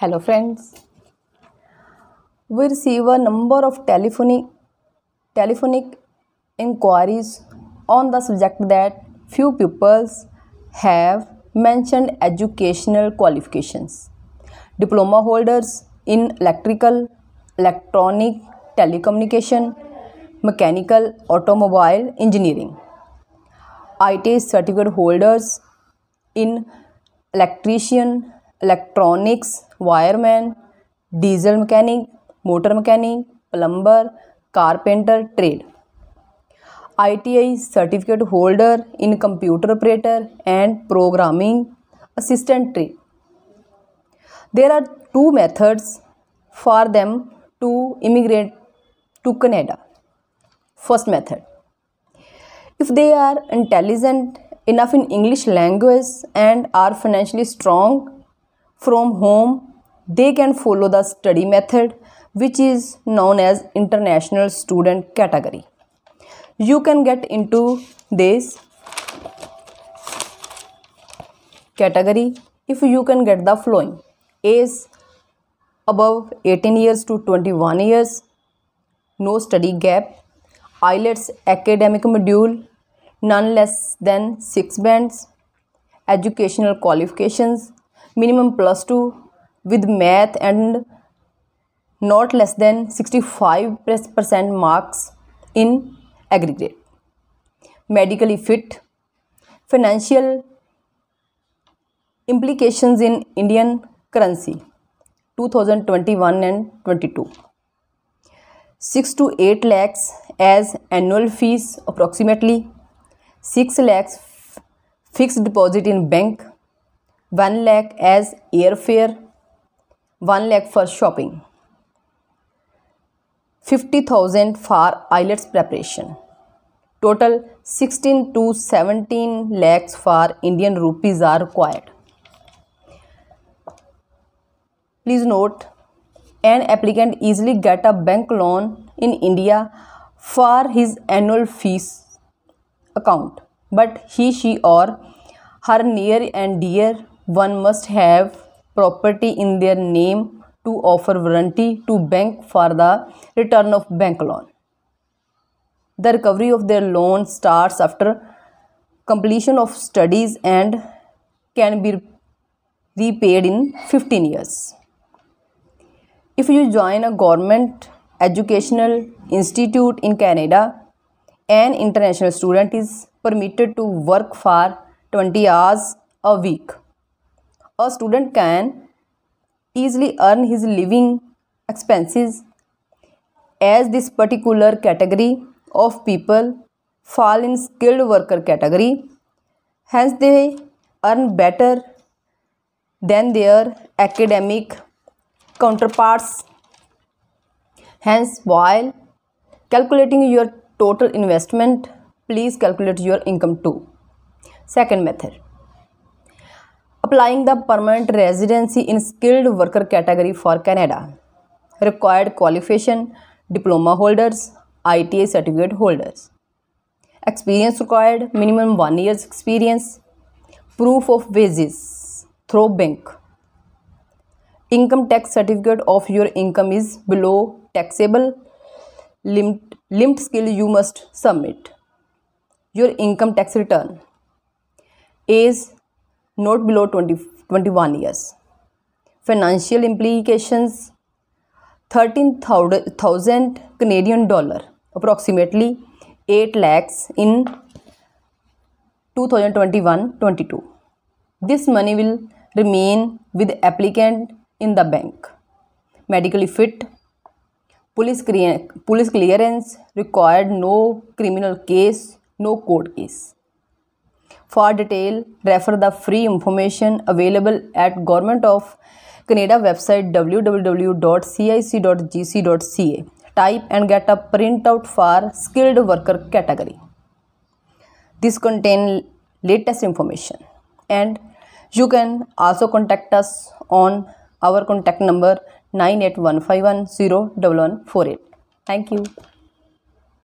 Hello friends. We receive a number of telephonic telephonic inquiries on the subject that few pupils have mentioned educational qualifications. Diploma holders in electrical, electronic, telecommunication, mechanical, automobile engineering. IT certificate holders in electrician, electronics wireman diesel mechanic motor mechanic plumber carpenter trade ITI certificate holder in computer operator and programming assistant tree there are two methods for them to immigrate to canada first method if they are intelligent enough in english language and are financially strong from home, they can follow the study method which is known as international student category. You can get into this category if you can get the following age above 18 years to 21 years, no study gap, IELTS academic module, none less than 6 bands, educational qualifications, minimum plus 2 with math and not less than 65% marks in aggregate. Medically fit, financial implications in Indian currency 2021 and 22. 6 to 8 lakhs as annual fees approximately 6 lakhs fixed deposit in bank 1 lakh as airfare, 1 lakh for shopping, 50,000 for IELTS preparation. Total 16 to 17 lakhs for Indian rupees are required. Please note, an applicant easily get a bank loan in India for his annual fees account, but he, she or her near and dear one must have property in their name to offer warranty to bank for the return of bank loan. The recovery of their loan starts after completion of studies and can be repaid in 15 years. If you join a government educational institute in Canada, an international student is permitted to work for 20 hours a week a student can easily earn his living expenses as this particular category of people fall in skilled worker category hence they earn better than their academic counterparts hence while calculating your total investment please calculate your income too second method applying the permanent residency in skilled worker category for Canada. Required qualification diploma holders, ITA certificate holders. Experience required minimum 1 years experience. Proof of wages through bank. Income tax certificate of your income is below taxable limit Limit skill you must submit. Your income tax return. Age not below 20, 21 years. Financial implications 13,000 Canadian dollar, approximately 8 lakhs in 2021-22. This money will remain with applicant in the bank. Medically fit, police, police clearance required, no criminal case, no court case. For detail, refer the free information available at Government of Canada website www.cic.gc.ca. Type and get a printout for skilled worker category. This contain latest information and you can also contact us on our contact number 9815101148. Thank you.